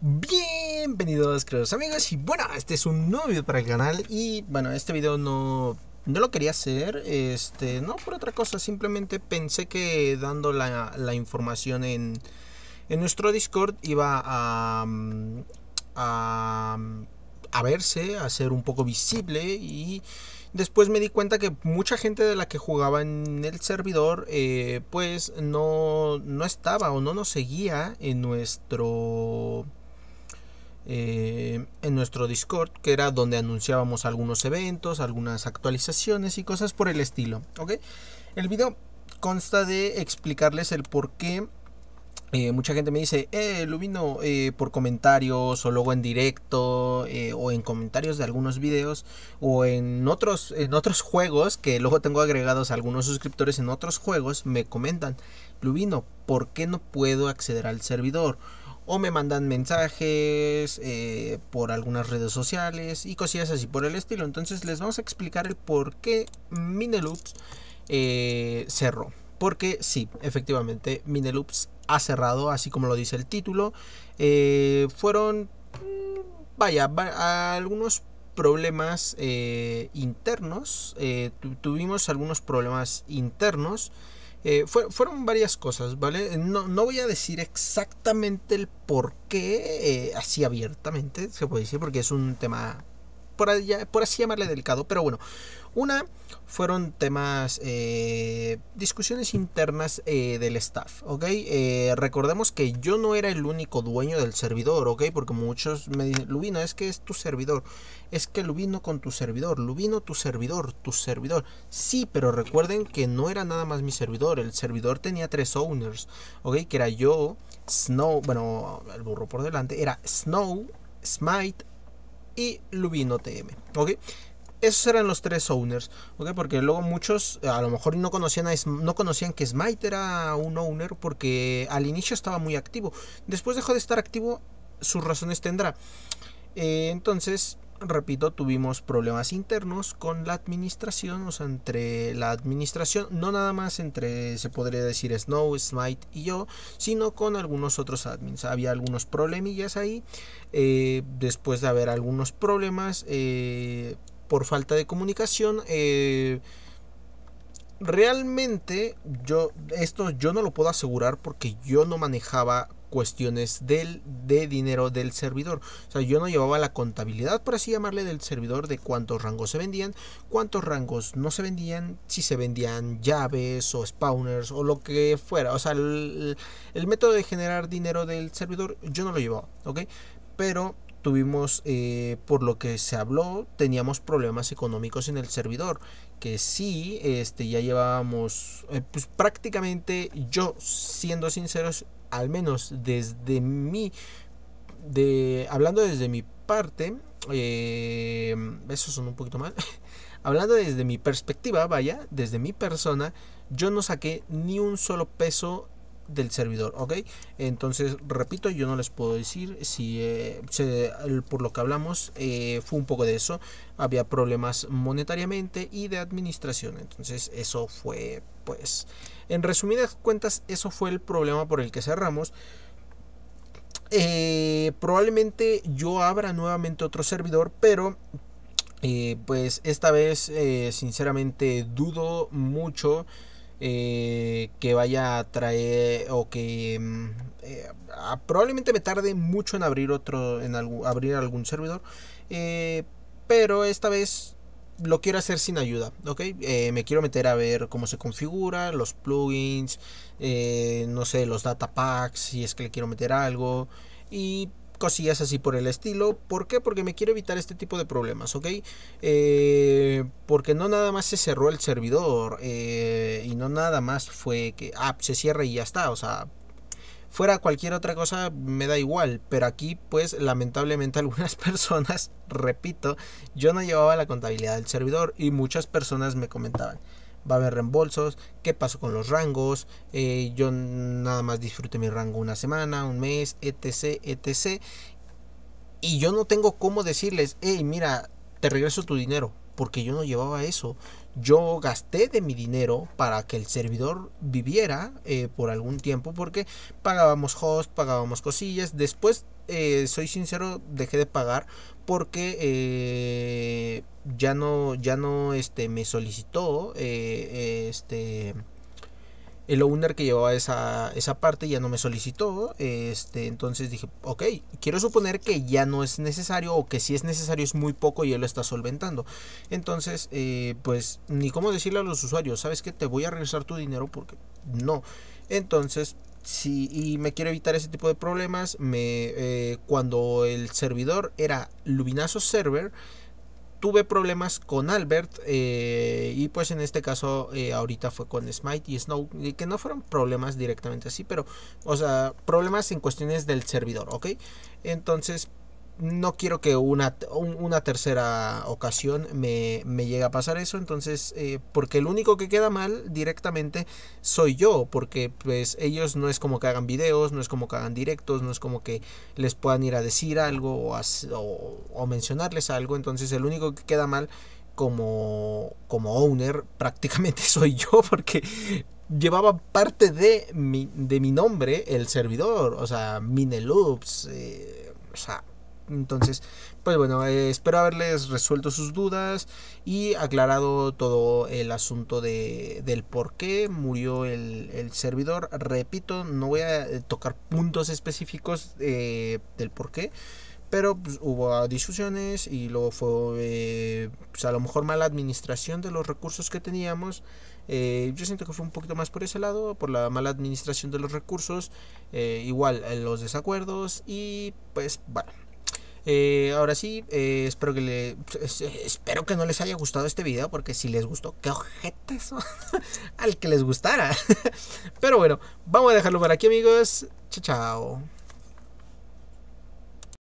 Bienvenidos queridos amigos y bueno, este es un nuevo video para el canal y bueno, este video no, lo quería hacer, este, no por otra cosa, simplemente pensé que dando la, información en, nuestro Discord iba a, a, verse, a ser un poco visible y después me di cuenta que mucha gente de la que jugaba en el servidor eh, pues no, no estaba o no nos seguía en nuestro eh, en nuestro Discord, que era donde anunciábamos algunos eventos, algunas actualizaciones y cosas por el estilo. ¿ok? El video consta de explicarles el por qué. Eh, mucha gente me dice, eh, Lubino, eh, por comentarios o luego en directo o en comentarios de algunos videos o en otros, en otros juegos que luego tengo agregados algunos suscriptores en otros juegos, me comentan, Lubino, ¿por qué no puedo acceder al servidor? o me mandan mensajes eh, por algunas redes sociales y cosillas así por el estilo. Entonces les vamos a explicar el por qué Minelux eh, cerró. Porque sí, efectivamente, Mineloops ha cerrado, así como lo dice el título. Eh, fueron, mm, vaya, algunos problemas internos. tuvimos algunos problemas internos. Eh, fueron varias cosas, ¿vale? No, no, voy a decir exactamente el por qué eh, así abiertamente, se puede decir, porque es un tema por, así llamarle delicado, pero bueno. Una fueron temas, eh, discusiones internas eh, del staff, ¿ok? Eh, recordemos que yo no era el único dueño del servidor, ¿ok? Porque muchos me dicen, Lubino, es que es tu servidor, es que Lubino con tu servidor, Lubino tu servidor, tu servidor. Sí, pero recuerden que no era nada más mi servidor, el servidor tenía tres owners, ¿ok? Que era yo, Snow, bueno, el burro por delante, era Snow, Smite y Lubino TM. ¿Ok? Esos eran los tres owners, Porque luego muchos eh, a lo mejor no conocían, no conocían que Smite era un owner porque al inicio estaba muy activo. Después dejó de estar activo, sus razones tendrá. Eh, entonces, repito, tuvimos problemas internos con la administración, o sea, entre la administración, no nada más entre, se podría decir, Snow, Smite y yo, sino con algunos otros admins. Había algunos problemillas ahí, eh, después de haber algunos problemas eh, por falta de comunicación, eh, realmente yo esto yo no lo puedo asegurar porque yo no manejaba cuestiones del, de dinero del servidor. O sea, yo no llevaba la contabilidad, por así llamarle, del servidor de cuántos rangos se vendían, cuántos rangos no se vendían, si se vendían llaves o spawners o lo que fuera. O sea, el, método de generar dinero del servidor yo no lo llevaba, ¿ok? Pero tuvimos, eh, por lo que se habló, teníamos problemas económicos en el servidor. Que si este, ya llevábamos, eh, pues prácticamente yo, siendo sinceros, al menos desde mi, de, hablando desde mi parte, eh, eso son un poquito mal, hablando desde mi perspectiva, vaya, desde mi persona, yo no saqué ni un solo peso del servidor, ¿ok? Entonces, repito, yo no les puedo decir si, eh, por lo que hablamos, eh, fue un poco de eso. Había problemas monetariamente y de administración. Entonces, eso fue, pues, en resumidas cuentas, eso fue el problema por el que cerramos. Eh, probablemente yo abra nuevamente otro servidor, pero pues esta vez sinceramente dudo mucho eh, que vaya a traer o que mm, eh, probablemente me tarde mucho en abrir otro, en abrir algún servidor, eh, pero esta vez lo quiero hacer sin ayuda, ¿ok? me quiero meter a ver cómo se configura, los plugins, no sé, los data packs, si es que le quiero meter algo. Y cosillas así por el estilo. ¿Por qué? Porque me quiero evitar este tipo de problemas, ¿ok? Eh, porque no nada más se cerró el servidor eh, y no nada más fue que, ah, se cierre y ya está, o sea... Fuera cualquier otra cosa me da igual, pero aquí pues lamentablemente algunas personas, repito, yo no llevaba la contabilidad del servidor y muchas personas me comentaban, va a haber reembolsos, qué pasó con los rangos, eh, yo nada más disfruté mi rango una semana, un mes, etc, etc. Y yo no tengo cómo decirles, hey, mira, te regreso tu dinero, porque yo no llevaba eso. Yo gasté de mi dinero para que el servidor viviera eh, por algún tiempo, porque pagábamos host, pagábamos cosillas. Después, eh, soy sincero, dejé de pagar porque eh, ya no, ya no este, me solicitó eh, este, el owner que llevaba esa, esa parte, ya no me solicitó. Este, entonces dije, ok, quiero suponer que ya no es necesario o que si es necesario es muy poco y él lo está solventando. Entonces, eh, pues ni cómo decirle a los usuarios, ¿sabes que Te voy a regresar tu dinero porque no. Entonces, y me quiero evitar ese tipo de problemas. Me, eh, cuando el servidor era Luminazo Server, tuve problemas con Albert eh, y pues en este caso eh, ahorita fue con Smite y Snow, que no fueron problemas directamente así, pero, o sea, problemas en cuestiones del servidor, ¿ok? Entonces, no quiero que una, una tercera ocasión me, llegue a pasar eso. Entonces, eh, porque el único que queda mal directamente soy yo. Porque pues ellos no es como que hagan videos, no es como que hagan directos, no es como que les puedan ir a decir algo o, mencionarles algo. Entonces, el único que queda mal como, como owner prácticamente soy yo. Porque llevaba parte de mi, de mi nombre el servidor. O sea, Mineloops. Eh, o sea, entonces, pues bueno, eh, espero haberles resuelto sus dudas y aclarado todo el asunto de, del por qué murió el, servidor. Repito, no voy a eh, tocar puntos específicos eh, del por qué. Pero pues, hubo discusiones y luego fue pues, a lo mejor mala administración de los recursos que teníamos. yo siento que fue un poquito más por ese lado, por la mala administración de los recursos, igual los desacuerdos y pues bueno. Eh, ahora sí, eh, espero que pues, espero que no les haya gustado este video porque si les gustó, qué objetos al que les gustara. Pero bueno, vamos a dejarlo por aquí, amigos. Chao, chao.